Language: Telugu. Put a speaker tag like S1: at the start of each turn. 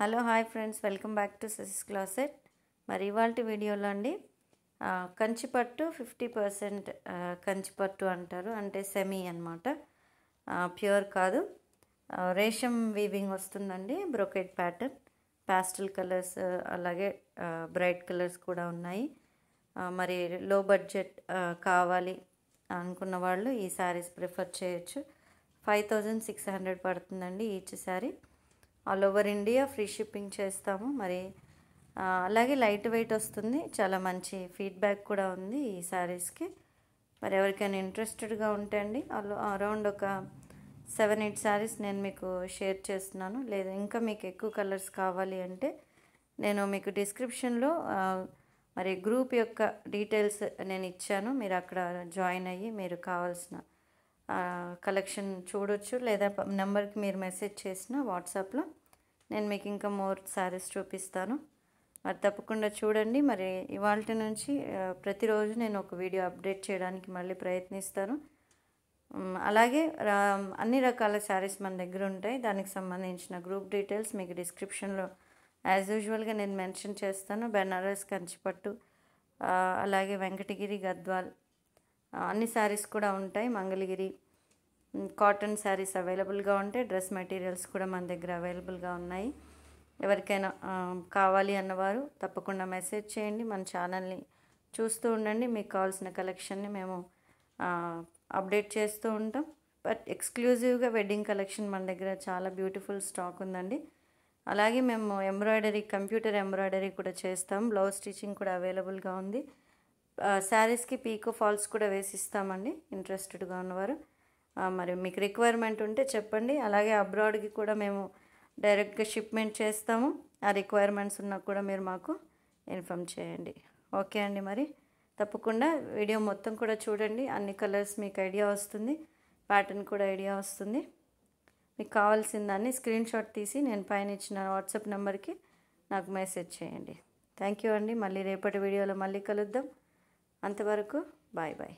S1: hello hi friends welcome back to sis closet మరి ఇవాళ వీడియోలో అండి కంచిపట్టు ఫిఫ్టీ పర్సెంట్ కంచిపట్టు అంటారు అంటే సెమీ అనమాట ప్యూర్ కాదు రేషం వీవింగ్ వస్తుందండి బ్రొకెట్ ప్యాటర్న్ ప్యాస్టల్ కలర్స్ అలాగే బ్రైట్ కలర్స్ కూడా ఉన్నాయి మరి లో బడ్జెట్ కావాలి అనుకున్న వాళ్ళు ఈ శారీస్ ప్రిఫర్ చేయొచ్చు ఫైవ్ థౌజండ్ సిక్స్ హండ్రెడ్ పడుతుందండి each sari all over India free shipping చేస్తాము మరి అలాగే లైట్ వెయిట్ వస్తుంది చాలా మంచి ఫీడ్బ్యాక్ కూడా ఉంది ఈ శారీస్కి మరి ఎవరికైనా ఇంట్రెస్టెడ్గా ఉంటే అండి అరౌండ్ ఒక సెవెన్ ఎయిట్ శారీస్ నేను మీకు షేర్ చేస్తున్నాను లేదా ఇంకా మీకు ఎక్కువ కలర్స్ కావాలి అంటే నేను మీకు డిస్క్రిప్షన్లో మరి గ్రూప్ యొక్క డీటెయిల్స్ నేను ఇచ్చాను మీరు అక్కడ జాయిన్ అయ్యి మీరు కావాల్సిన కలెక్షన్ చూడొచ్చు లేదా నెంబర్కి మీరు మెసేజ్ చేసిన వాట్సాప్లో నేను మీకు ఇంకా మోర్ శారీస్ చూపిస్తాను మరి తప్పకుండా చూడండి మరి ఇవాళ నుంచి ప్రతిరోజు నేను ఒక వీడియో అప్డేట్ చేయడానికి మళ్ళీ ప్రయత్నిస్తాను అలాగే అన్ని రకాల శారీస్ మన దగ్గర ఉంటాయి దానికి సంబంధించిన గ్రూప్ డీటెయిల్స్ మీకు డిస్క్రిప్షన్లో యాజ్ యూజువల్గా నేను మెన్షన్ చేస్తాను బెనారస్ కంచిపట్టు అలాగే వెంకటగిరి గద్వాల్ అన్ని శారీస్ కూడా ఉంటాయి మంగళగిరి కాటన్ శారీస్ అవైలబుల్గా ఉంటాయి డ్రెస్ మెటీరియల్స్ కూడా మన దగ్గర అవైలబుల్గా ఉన్నాయి ఎవరికైనా కావాలి అన్నవారు తప్పకుండా మెసేజ్ చేయండి మన ఛానల్ని చూస్తూ ఉండండి మీకు కావాల్సిన కలెక్షన్ని మేము అప్డేట్ చేస్తూ ఉంటాం బట్ ఎక్స్క్లూజివ్గా వెడ్డింగ్ కలెక్షన్ మన దగ్గర చాలా బ్యూటిఫుల్ స్టాక్ ఉందండి అలాగే మేము ఎంబ్రాయిడరీ కంప్యూటర్ ఎంబ్రాయిడరీ కూడా చేస్తాం బ్లౌజ్ స్టిచ్చింగ్ కూడా అవైలబుల్గా ఉంది శారీస్కి పీకో ఫాల్స్ కూడా వేసిస్తామండి ఇంట్రెస్టెడ్గా ఉన్నవారు మరి మీకు రిక్వైర్మెంట్ ఉంటే చెప్పండి అలాగే అబ్రాడ్కి కూడా మేము డైరెక్ట్గా షిప్మెంట్ చేస్తాము ఆ రిక్వైర్మెంట్స్ ఉన్నా కూడా మీరు మాకు ఇన్ఫామ్ చేయండి ఓకే అండి మరి తప్పకుండా వీడియో మొత్తం కూడా చూడండి అన్ని కలర్స్ మీకు ఐడియా వస్తుంది ప్యాటర్న్ కూడా ఐడియా వస్తుంది మీకు కావాల్సిందాన్ని స్క్రీన్ షాట్ తీసి నేను పైన ఇచ్చిన వాట్సాప్ నెంబర్కి నాకు మెసేజ్ చేయండి థ్యాంక్ యూ అండి మళ్ళీ రేపటి వీడియోలో మళ్ళీ కలుద్దాం అంతవరకు బాయ్ బాయ్